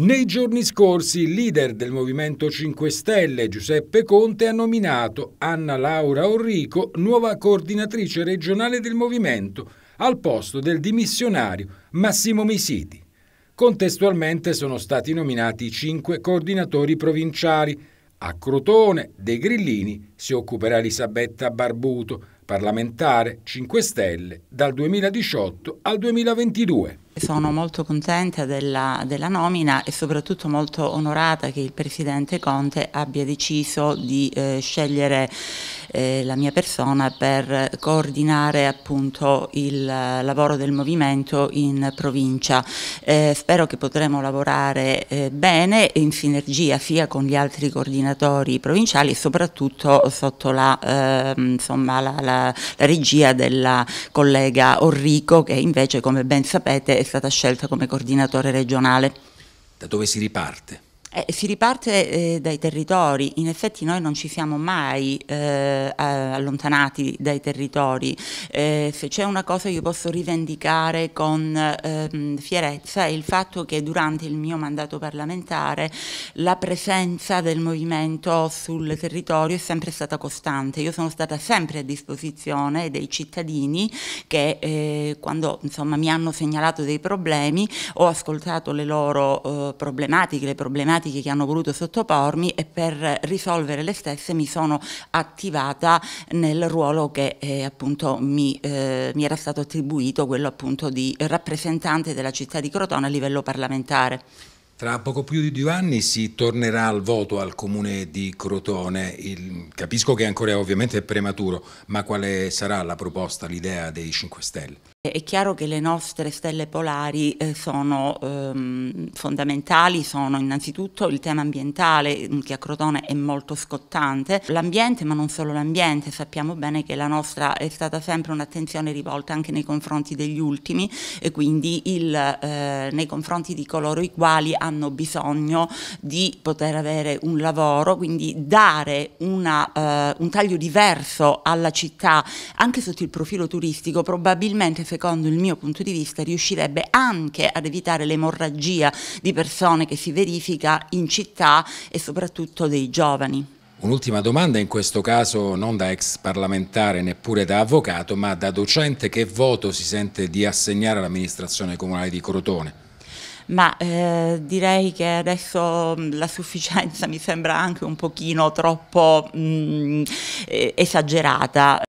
Nei giorni scorsi il leader del Movimento 5 Stelle, Giuseppe Conte, ha nominato Anna Laura Orrico nuova coordinatrice regionale del Movimento al posto del dimissionario Massimo Misiti. Contestualmente sono stati nominati cinque coordinatori provinciali. A Crotone, dei Grillini, si occuperà Elisabetta Barbuto, parlamentare 5 Stelle, dal 2018 al 2022 sono molto contenta della, della, nomina e soprattutto molto onorata che il Presidente Conte abbia deciso di eh, scegliere eh, la mia persona per coordinare appunto il eh, lavoro del movimento in provincia. Eh, spero che potremo lavorare eh, bene e in sinergia sia con gli altri coordinatori provinciali e soprattutto sotto la, ehm, insomma, la, la, la regia della collega Orrico che invece come ben sapete è stata scelta come coordinatore regionale. Da dove si riparte? Eh, si riparte eh, dai territori, in effetti noi non ci siamo mai eh, allontanati dai territori, eh, se c'è una cosa che io posso rivendicare con ehm, fierezza è il fatto che durante il mio mandato parlamentare la presenza del movimento sul territorio è sempre stata costante, io sono stata sempre a disposizione dei cittadini che eh, quando insomma, mi hanno segnalato dei problemi ho ascoltato le loro eh, problematiche, le problematiche problematiche che hanno voluto sottopormi e per risolvere le stesse mi sono attivata nel ruolo che eh, appunto mi, eh, mi, era stato attribuito, quello appunto di rappresentante della città di Crotone a livello parlamentare. Tra poco più di due anni si tornerà al voto al comune di Crotone, Il, capisco che ancora ovviamente è prematuro, ma quale sarà la proposta, l'idea dei 5 Stelle? è chiaro che le nostre stelle polari eh, sono ehm, fondamentali, sono innanzitutto il tema ambientale mm, che a Crotone è molto scottante, l'ambiente ma non solo l'ambiente, sappiamo bene che la nostra è stata sempre un'attenzione rivolta anche nei confronti degli ultimi e quindi il, eh, nei confronti di coloro i quali hanno bisogno di poter avere un lavoro, quindi dare una, eh, un taglio diverso alla città anche sotto il profilo turistico probabilmente se secondo il mio punto di vista, riuscirebbe anche ad evitare l'emorragia di persone che si verifica in città e soprattutto dei giovani. Un'ultima domanda in questo caso non da ex parlamentare neppure da avvocato ma da docente che voto si sente di assegnare all'amministrazione comunale di Crotone? ma eh, direi che adesso mm, la sufficienza mi sembra anche un pochino troppo mh, mm, eh, esagerata.